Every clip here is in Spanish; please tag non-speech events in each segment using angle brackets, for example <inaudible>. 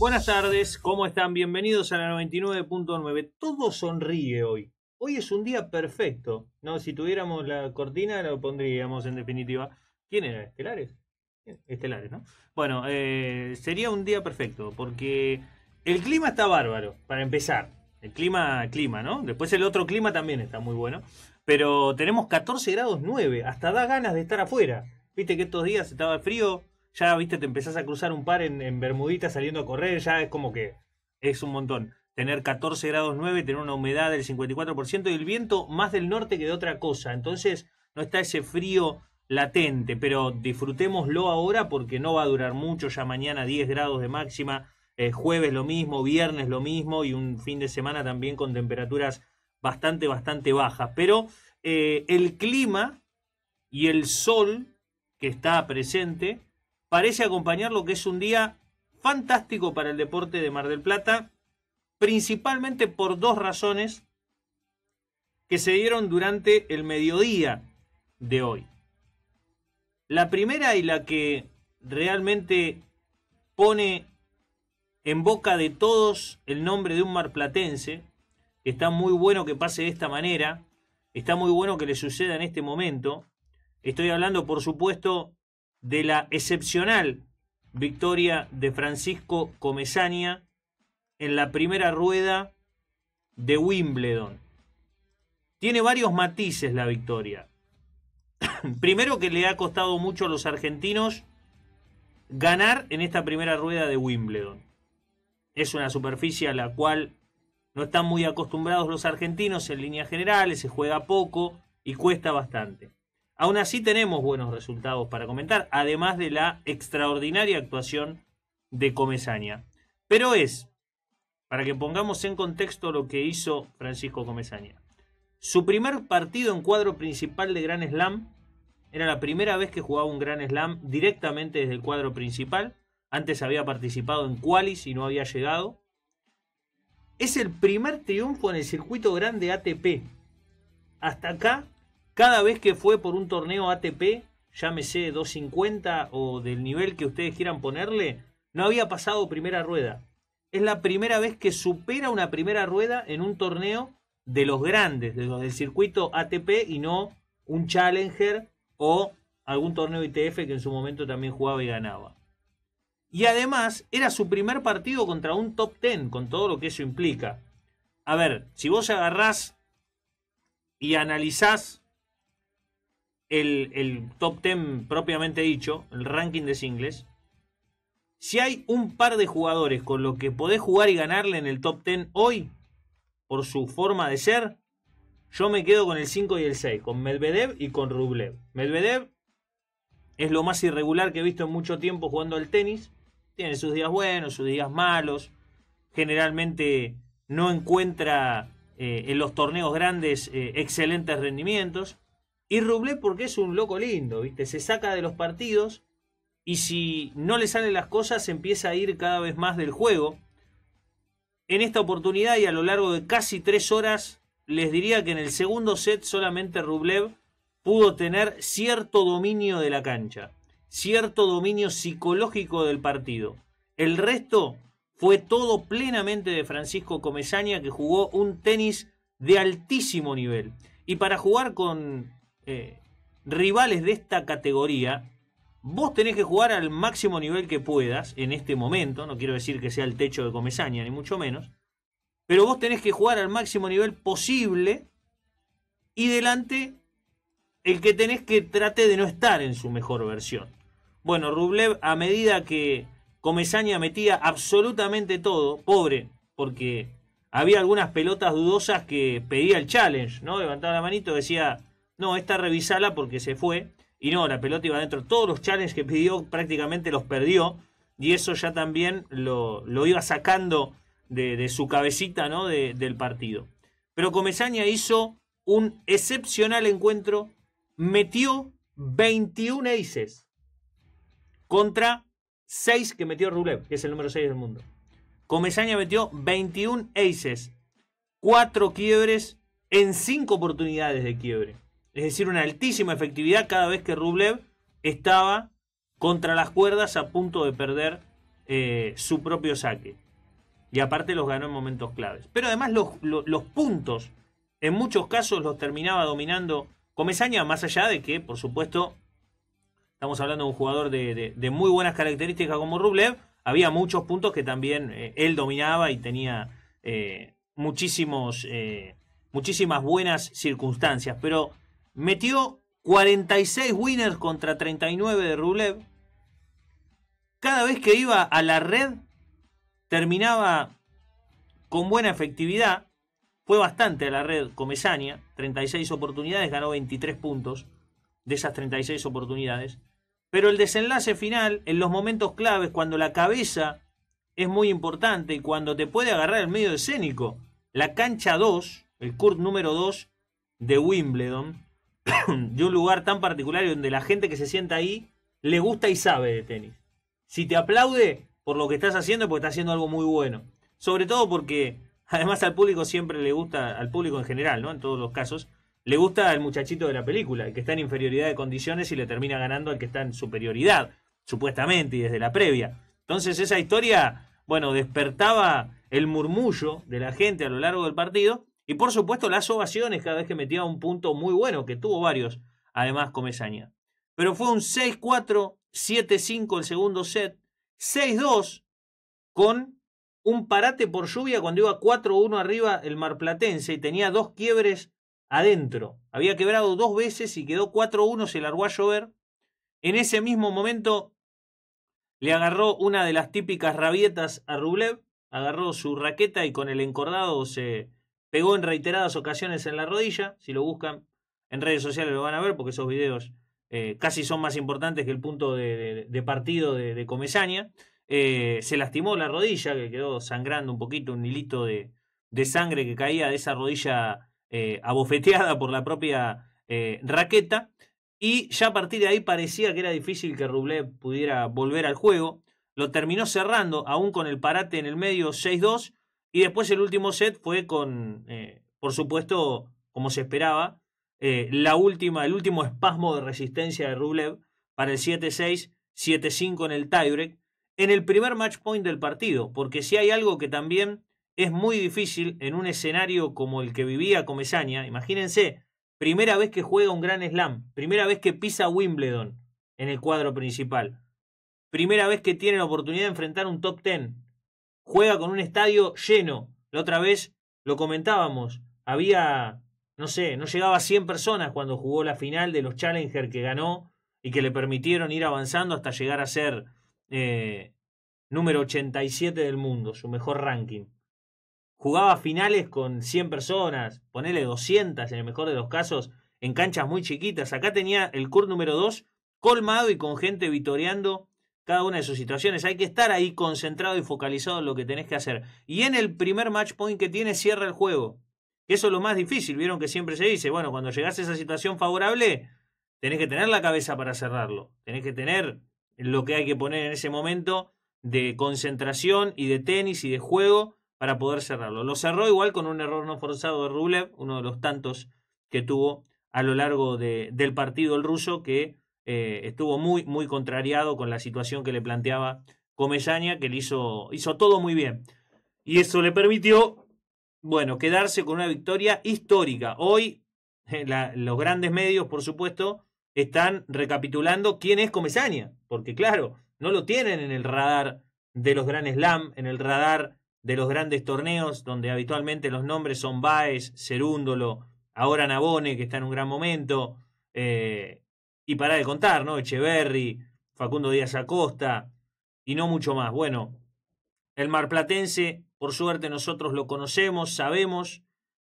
Buenas tardes, ¿cómo están? Bienvenidos a la 99.9. Todo sonríe hoy. Hoy es un día perfecto. No, si tuviéramos la cortina lo pondríamos en definitiva. ¿Quién era? ¿Estelares? Estelares, ¿no? Bueno, eh, sería un día perfecto porque el clima está bárbaro, para empezar. El clima, clima, ¿no? Después el otro clima también está muy bueno. Pero tenemos 14 grados 9, hasta da ganas de estar afuera. Viste que estos días estaba frío, ya, viste, te empezás a cruzar un par en, Bermudita saliendo a correr, ya es como que es un montón. Tener 14 grados 9, tener una humedad del 54% y el viento más del norte que de otra cosa. Entonces no está ese frío latente, pero disfrutémoslo ahora porque no va a durar mucho, ya mañana 10 grados de máxima, eh, jueves lo mismo, viernes lo mismo y un fin de semana también con temperaturas bastante, bastante bajas. Pero eh, el clima y el sol que está presente parece acompañar lo que es un día fantástico para el deporte de Mar del Plata, principalmente por dos razones que se dieron durante el mediodía de hoy. La primera y la que realmente pone en boca de todos el nombre de un marplatense, está muy bueno que pase de esta manera, está muy bueno que le suceda en este momento, estoy hablando por supuesto de la excepcional victoria de Francisco Comesaña en la primera rueda de Wimbledon. Tiene varios matices la victoria. <clears throat> Primero que le ha costado mucho a los argentinos ganar en esta primera rueda de Wimbledon. Es una superficie a la cual no están muy acostumbrados los argentinos en líneas generales, se juega poco y cuesta bastante. Aún así tenemos buenos resultados para comentar, además de la extraordinaria actuación de Comesaña. Pero es, para que pongamos en contexto lo que hizo Francisco Comesaña. Su primer partido en cuadro principal de Gran Slam era la primera vez que jugaba un Gran Slam directamente desde el cuadro principal. Antes había participado en Qualis y no había llegado. Es el primer triunfo en el circuito grande ATP. Hasta acá cada vez que fue por un torneo ATP, llámese 250 o del nivel que ustedes quieran ponerle, no había pasado primera rueda. Es la primera vez que supera una primera rueda en un torneo de los grandes, de los del circuito ATP y no un Challenger o algún torneo ITF que en su momento también jugaba y ganaba. Y además era su primer partido contra un top 10, con todo lo que eso implica. A ver, si vos agarrás y analizás el, top 10 propiamente dicho, el ranking de singles, si hay un par de jugadores con los que podés jugar y ganarle en el top 10 hoy, por su forma de ser, yo me quedo con el 5 y el 6, con Medvedev y con Rublev. Medvedev es lo más irregular que he visto en mucho tiempo jugando al tenis. Tiene sus días buenos, sus días malos. Generalmente no encuentra eh, en los torneos grandes eh, excelentes rendimientos. Y Rublev porque es un loco lindo, ¿viste? Se saca de los partidos y si no le salen las cosas empieza a ir cada vez más del juego. En esta oportunidad y a lo largo de casi tres horas, les diría que en el segundo set solamente Rublev pudo tener cierto dominio de la cancha, cierto dominio psicológico del partido. El resto fue todo plenamente de Francisco Comesaña, que jugó un tenis de altísimo nivel. Y para jugar con eh, rivales de esta categoría, vos tenés que jugar al máximo nivel que puedas en este momento. No quiero decir que sea el techo de Comesaña, ni mucho menos. Pero vos tenés que jugar al máximo nivel posible y delante el que tenés que trate de no estar en su mejor versión. Bueno, Rublev, a medida que Comesaña metía absolutamente todo, pobre, porque había algunas pelotas dudosas que pedía el challenge, ¿no? Levantaba la manito, decía, no, esta revisala porque se fue. Y no, la pelota iba adentro. Todos los challenges que pidió prácticamente los perdió. Y eso ya también lo, iba sacando de, su cabecita ¿no? del partido. Pero Comesaña hizo un excepcional encuentro. Metió 21 aces contra 6 que metió Rulev, que es el número 6 del mundo. Comesaña metió 21 aces, 4 quiebres en 5 oportunidades de quiebre es decir, una altísima efectividad cada vez que Rublev estaba contra las cuerdas a punto de perder eh, su propio saque. Y aparte los ganó en momentos claves. Pero además los, puntos, en muchos casos los terminaba dominando Comesaña, más allá de que, por supuesto, estamos hablando de un jugador de, muy buenas características como Rublev, había muchos puntos que también eh, él dominaba y tenía eh, muchísimos, muchísimas buenas circunstancias. Pero Metió 46 winners contra 39 de Rublev. Cada vez que iba a la red, terminaba con buena efectividad. Fue bastante a la red Comesania, 36 oportunidades, ganó 23 puntos de esas 36 oportunidades. Pero el desenlace final, en los momentos claves, cuando la cabeza es muy importante y cuando te puede agarrar el medio escénico, la cancha 2, el court número 2 de Wimbledon, <coughs> de un lugar tan particular donde la gente que se sienta ahí le gusta y sabe de tenis. Si te aplaude por lo que estás haciendo, porque estás haciendo algo muy bueno. Sobre todo porque, además, al público siempre le gusta, al público en general, ¿no? En todos los casos, le gusta al muchachito de la película, el que está en inferioridad de condiciones y le termina ganando al que está en superioridad, supuestamente, y desde la previa. Entonces, esa historia, bueno, despertaba el murmullo de la gente a lo largo del partido y por supuesto las ovaciones cada vez que metía un punto muy bueno, que tuvo varios, además Comesaña. Pero fue un 6-4, 7-5 el segundo set, 6-2 con un parate por lluvia cuando iba 4-1 arriba el marplatense y tenía dos quiebres adentro. Había quebrado dos veces y quedó 4-1, se largó a llover. En ese mismo momento le agarró una de las típicas rabietas a Rublev, agarró su raqueta y con el encordado se, Pegó en reiteradas ocasiones en la rodilla. Si lo buscan en redes sociales lo van a ver porque esos videos eh, casi son más importantes que el punto de, partido de, de eh, se lastimó la rodilla, que quedó sangrando un poquito, un hilito de, sangre que caía de esa rodilla eh, abofeteada por la propia raqueta. Y ya a partir de ahí parecía que era difícil que Rublev pudiera volver al juego. Lo terminó cerrando, aún con el parate en el medio 6-2 y después el último set fue con, eh, por supuesto, como se esperaba, eh, la última, el último espasmo de resistencia de Rublev para el 7-6, 7-5 en el tiebreak, en el primer match point del partido, porque si hay algo que también es muy difícil en un escenario como el que vivía Comesaña, imagínense, primera vez que juega un gran slam, primera vez que pisa Wimbledon en el cuadro principal, primera vez que tiene la oportunidad de enfrentar un top ten juega con un estadio lleno. La otra vez lo comentábamos, había, no sé, no llegaba a 100 personas cuando jugó la final de los Challenger que ganó y que le permitieron ir avanzando hasta llegar a ser eh, número 87 del mundo, su mejor ranking. Jugaba finales con 100 personas, ponele 200 en el mejor de los casos, en canchas muy chiquitas. Acá tenía el Court número 2 colmado y con gente vitoreando cada una de sus situaciones. Hay que estar ahí concentrado y focalizado en lo que tenés que hacer. Y en el primer match point que tiene, cierra el juego. Eso es lo más difícil. Vieron que siempre se dice, bueno, cuando llegás a esa situación favorable, tenés que tener la cabeza para cerrarlo. Tenés que tener lo que hay que poner en ese momento de concentración y de tenis y de juego para poder cerrarlo. Lo cerró igual con un error no forzado de Rublev, uno de los tantos que tuvo a lo largo de, del partido el ruso, que eh, estuvo muy, muy contrariado con la situación que le planteaba Comesaña, que le hizo, hizo todo muy bien. Y eso le permitió, bueno, quedarse con una victoria histórica. Hoy eh, los grandes medios, por supuesto, están recapitulando quién es Comesaña, porque claro, no lo tienen en el radar de los grandes Slam, en el radar de los grandes torneos, donde habitualmente los nombres son Baez, Cerúndolo, ahora Nabone, que está en un gran momento, eh, y para de contar, ¿no? Echeverry, Facundo Díaz Acosta y no mucho más. Bueno, el marplatense, por suerte nosotros lo conocemos, sabemos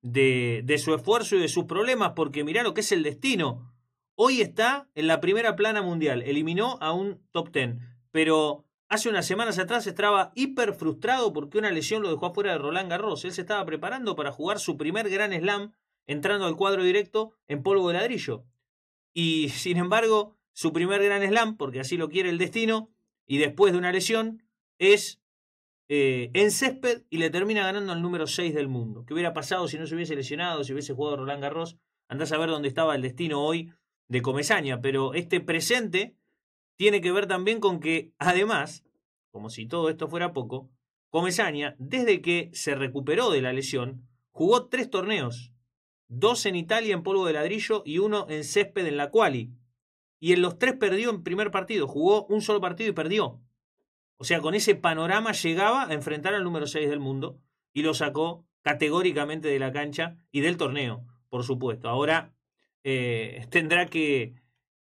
de, de su esfuerzo y de sus problemas, porque mirá lo que es el destino. Hoy está en la primera plana mundial, eliminó a un top ten, pero hace unas semanas atrás estaba hiper frustrado porque una lesión lo dejó afuera de Roland Garros. Él se estaba preparando para jugar su primer gran slam entrando al cuadro directo en polvo de ladrillo y sin embargo su primer gran slam, porque así lo quiere el destino, y después de una lesión, es eh, en césped y le termina ganando al número 6 del mundo. ¿Qué hubiera pasado si no se hubiese lesionado, si hubiese jugado Roland Garros? Andás a ver dónde estaba el destino hoy de Comezaña, pero este presente tiene que ver también con que, además, como si todo esto fuera poco, Comezaña, desde que se recuperó de la lesión, jugó tres torneos dos en Italia en polvo de ladrillo y uno en césped en la quali. Y en los tres perdió en primer partido, jugó un solo partido y perdió. O sea, con ese panorama llegaba a enfrentar al número 6 del mundo y lo sacó categóricamente de la cancha y del torneo, por supuesto. Ahora eh, <laughs> tendrá que,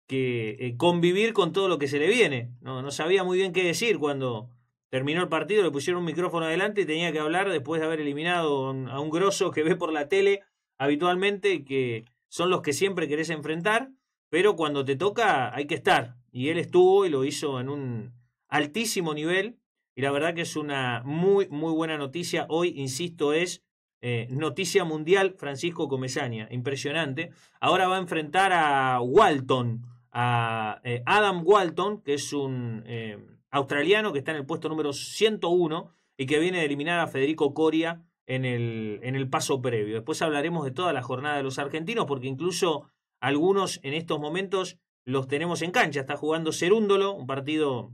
que eh, convivir con todo lo que se le viene. No, no sabía muy bien qué decir cuando terminó el partido, le pusieron un micrófono adelante y tenía que hablar después de haber eliminado a un grosso que ve por la tele habitualmente que son los que siempre querés enfrentar, pero cuando te toca hay que estar. Y él estuvo y lo hizo en un altísimo nivel. Y la verdad que es una muy, muy buena noticia. Hoy, insisto, es eh, noticia mundial Francisco Comesaña. Impresionante. Ahora va a enfrentar a Walton, a eh, Adam Walton, que es un eh, australiano que está en el puesto número 101 y que viene a eliminar a Federico Coria en el, en el paso previo. Después hablaremos de toda la jornada de los argentinos, porque incluso algunos en estos momentos los tenemos en cancha. Está jugando Cerúndolo, un partido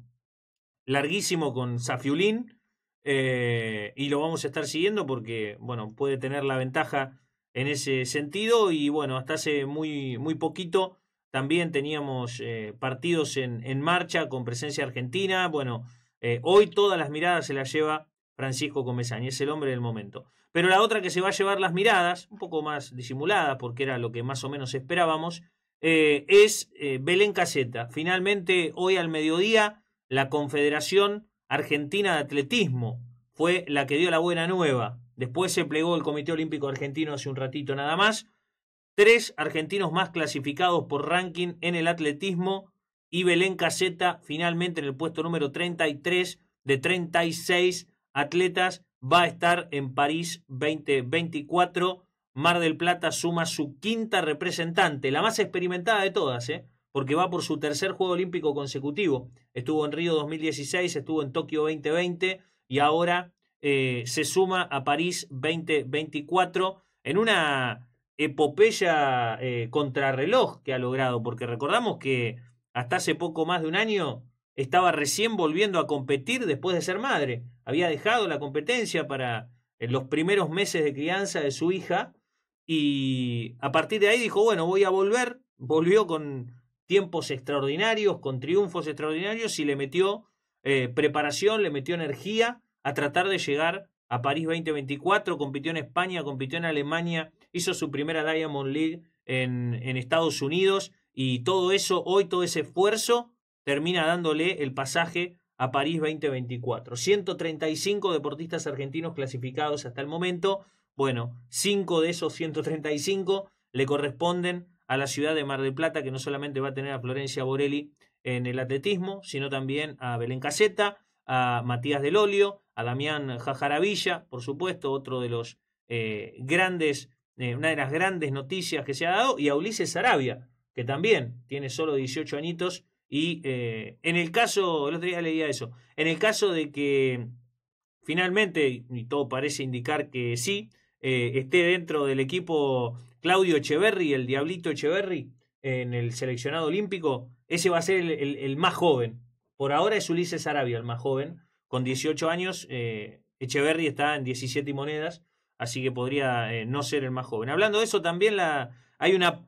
larguísimo con Zafiulín, eh, y lo vamos a estar siguiendo porque, bueno, puede tener la ventaja en ese sentido. Y bueno, hasta hace muy, muy poquito también teníamos eh, partidos en, en, marcha con presencia argentina. Bueno, eh, hoy todas las miradas se las lleva Francisco y es el hombre del momento. Pero la otra que se va a llevar las miradas, un poco más disimulada, porque era lo que más o menos esperábamos, eh, es eh, Belén Caseta. Finalmente, hoy al mediodía, la Confederación Argentina de Atletismo fue la que dio la buena nueva. Después se plegó el Comité Olímpico Argentino hace un ratito nada más. Tres argentinos más clasificados por ranking en el atletismo y Belén Caseta finalmente en el puesto número 33 de 36 atletas, va a estar en París 2024. Mar del Plata suma su quinta representante, la más experimentada de todas, ¿eh? porque va por su tercer Juego Olímpico consecutivo. Estuvo en Río 2016, estuvo en Tokio 2020 y ahora eh, se suma a París 2024 en una epopeya eh, contrarreloj que ha logrado, porque recordamos que hasta hace poco más de un año estaba recién volviendo a competir después de ser madre había dejado la competencia para los primeros meses de crianza de su hija y a partir de ahí dijo, bueno, voy a volver, volvió con tiempos extraordinarios, con triunfos extraordinarios y le metió eh, preparación, le metió energía a tratar de llegar a París 2024, compitió en España, compitió en Alemania, hizo su primera Diamond League en, en Estados Unidos y todo eso, hoy todo ese esfuerzo termina dándole el pasaje a París 2024. 135 deportistas argentinos clasificados hasta el momento. Bueno, 5 de esos 135 le corresponden a la ciudad de Mar del Plata, que no solamente va a tener a Florencia Borelli en el atletismo, sino también a Belén Caseta, a Matías Del Olio, a Damián Jajaravilla, por supuesto, otro de los eh, grandes, eh, una de las grandes noticias que se ha dado, y a Ulises Arabia, que también tiene solo 18 añitos y eh, en el caso, el otro día leía eso, en el caso de que finalmente, y todo parece indicar que sí, eh, esté dentro del equipo Claudio Echeverry, el Diablito Echeverry, en el seleccionado olímpico, ese va a ser el, más joven. Por ahora es Ulises Arabia el más joven, con 18 años. Eh, Echeverry está en 17 monedas, así que podría eh, no ser el más joven. Hablando de eso, también la, hay una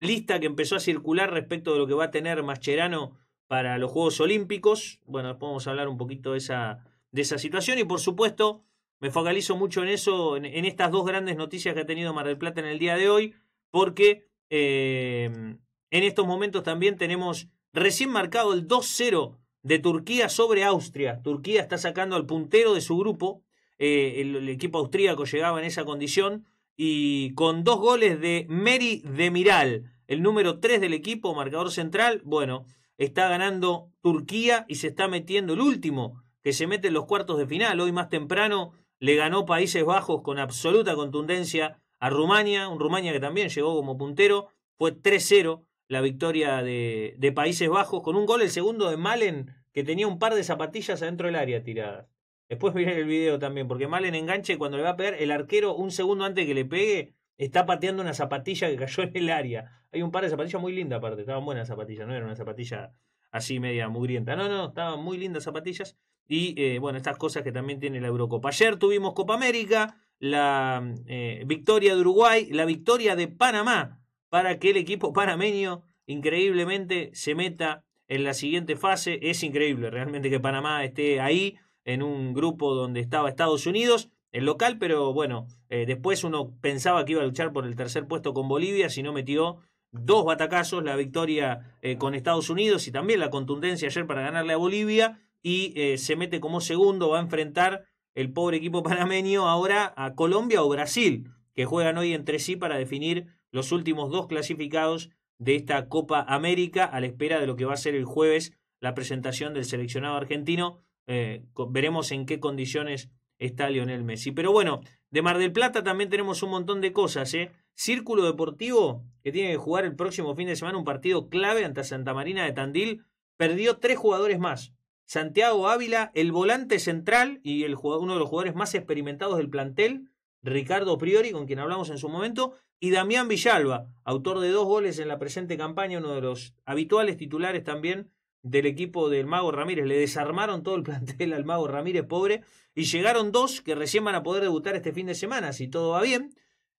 lista que empezó a circular respecto de lo que va a tener Mascherano para los Juegos Olímpicos. Bueno, podemos hablar un poquito de esa, de esa situación y por supuesto me focalizo mucho en eso, en, estas dos grandes noticias que ha tenido Mar del Plata en el día de hoy, porque em, en estos momentos también tenemos recién marcado el 2-0 de Turquía sobre Austria. Turquía está sacando al puntero de su grupo. Eh, el, el, equipo austríaco llegaba en esa condición y con dos goles de Meri Demiral, el número tres del equipo, marcador central, bueno, está ganando Turquía y se está metiendo el último que se mete en los cuartos de final. Hoy más temprano le ganó Países Bajos con absoluta contundencia a Rumania, un Rumania que también llegó como puntero, fue 3-0 la victoria de, de Países Bajos con un gol, el segundo de Malen, que tenía un par de zapatillas adentro del área tiradas. Después miren el video también, porque Malen enganche cuando le va a pegar, el arquero un segundo antes de que le pegue está pateando una zapatilla que cayó en el área. Hay un par de zapatillas muy lindas aparte, estaban buenas zapatillas, no era una zapatilla así media mugrienta. No, no, estaban muy lindas zapatillas. Y eh, bueno, estas cosas que también tiene la Eurocopa. Ayer tuvimos Copa América, la eh, victoria de Uruguay, la victoria de Panamá, para que el equipo panameño increíblemente se meta en la siguiente fase. Es increíble realmente que Panamá esté ahí en un grupo donde estaba Estados Unidos, el local, pero bueno, eh, después uno pensaba que iba a luchar por el tercer puesto con Bolivia, si no metió dos batacazos, la victoria eh, con Estados Unidos y también la contundencia ayer para ganarle a Bolivia, y eh, se mete como segundo, va a enfrentar el pobre equipo <laughs> panameño ahora a Colombia o Brasil, que juegan hoy entre sí para definir los últimos dos clasificados de esta Copa América a la espera de lo que va a ser el jueves la presentación del seleccionado argentino eh, veremos en qué condiciones está Lionel Messi. Pero bueno, de Mar del Plata también tenemos un montón de cosas. ¿eh? Círculo Deportivo, que tiene que jugar el próximo fin de semana un partido clave ante Santa Marina de Tandil, perdió tres jugadores más. Santiago Ávila, el volante central y uno de los jugadores más experimentados del plantel, Ricardo Priori, con quien hablamos en su momento, y Damián Villalba, autor de dos goles en la presente campaña, uno de los habituales titulares también del equipo del Mago Ramírez. Le desarmaron todo el plantel al Mago Ramírez, pobre. Y llegaron dos que recién van a poder debutar este fin de semana, si todo va bien.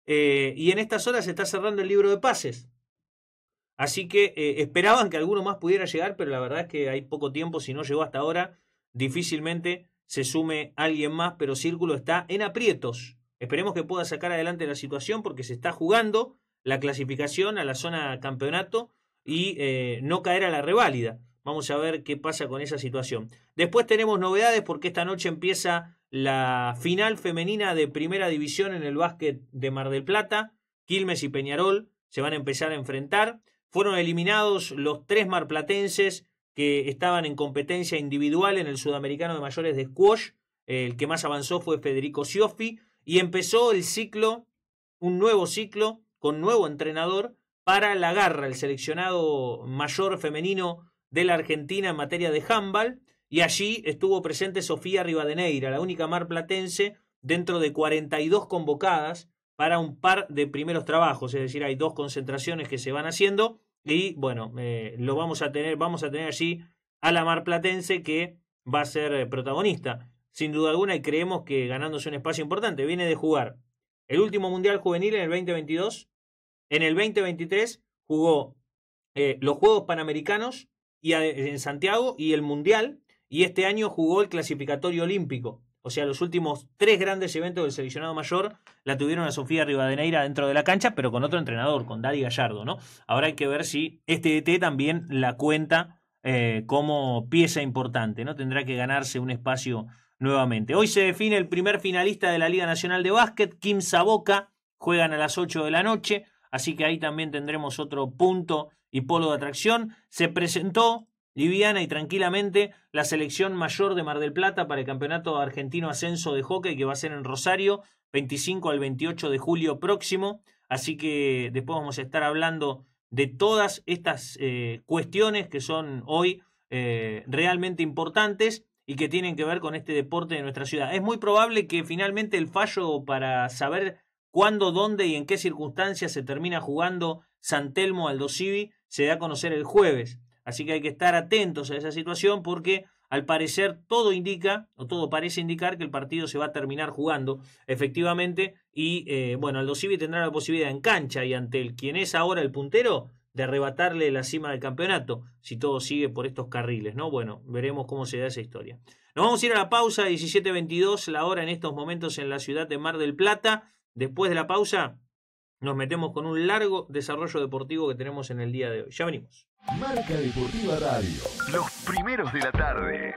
Eh, y en estas horas se está cerrando el libro de pases. Así que eh, esperaban que alguno más pudiera llegar, pero la verdad es que hay poco tiempo. Si no llegó hasta ahora, difícilmente se sume alguien más, pero Círculo está en aprietos. Esperemos que pueda sacar adelante la situación porque se está jugando la clasificación a la zona campeonato y eh, no caer a la reválida. Vamos a ver qué pasa con esa situación. Después tenemos novedades porque esta noche empieza la final femenina de primera división en el básquet de Mar del Plata. Quilmes y Peñarol se van a empezar a enfrentar. Fueron eliminados los tres marplatenses que estaban en competencia individual en el sudamericano de mayores de squash. El que más avanzó fue Federico Sioffi. Y empezó el ciclo, un nuevo ciclo, con nuevo entrenador para la garra, el seleccionado mayor femenino de la Argentina en materia de handball y allí estuvo presente Sofía Rivadeneira, la única marplatense dentro de 42 convocadas para un par de primeros trabajos, es decir, hay dos concentraciones que se van haciendo y bueno, eh, lo vamos a tener, vamos a tener allí a la marplatense que va a ser eh, protagonista, sin duda alguna, y creemos que ganándose un espacio importante, viene de jugar el último Mundial Juvenil en el 2022, en el 2023 jugó eh, los Juegos Panamericanos y en Santiago y el Mundial. Y este año jugó el clasificatorio olímpico. O sea, los últimos tres grandes eventos del seleccionado mayor la tuvieron a Sofía Rivadeneira dentro de la cancha, pero con otro entrenador, con Daddy Gallardo, ¿no? Ahora hay que ver si este ET también la cuenta eh, como pieza importante, ¿no? Tendrá que ganarse un espacio nuevamente. Hoy se define el primer finalista de la Liga Nacional de Básquet, Kim Saboca, juegan a las 8 de la noche. Así que ahí también tendremos otro punto y polo de atracción. Se presentó liviana y tranquilamente la selección mayor de Mar del Plata para el Campeonato Argentino Ascenso de Hockey que va a ser en Rosario 25 al 28 de julio próximo. Así que después vamos a estar hablando de todas estas eh, cuestiones que son hoy eh, realmente importantes y que tienen que ver con este deporte de nuestra ciudad. Es muy probable que finalmente el fallo para saber cuándo, dónde y en qué circunstancias se termina jugando Santelmo Telmo Aldosivi se da a conocer el jueves. Así que hay que estar atentos a esa situación porque al parecer todo indica, o todo parece indicar que el partido se va a terminar jugando efectivamente y eh, bueno, Aldosivi tendrá la posibilidad en cancha y ante el quien es ahora el puntero de arrebatarle la cima del campeonato si todo sigue por estos carriles, ¿no? Bueno, veremos cómo se da esa historia. Nos vamos a ir a la pausa, 17.22, la hora en estos momentos en la ciudad de Mar del Plata. Después de la pausa, nos metemos con un largo desarrollo deportivo que tenemos en el día de hoy. Ya venimos. Marca Deportiva Radio. Los primeros de la tarde.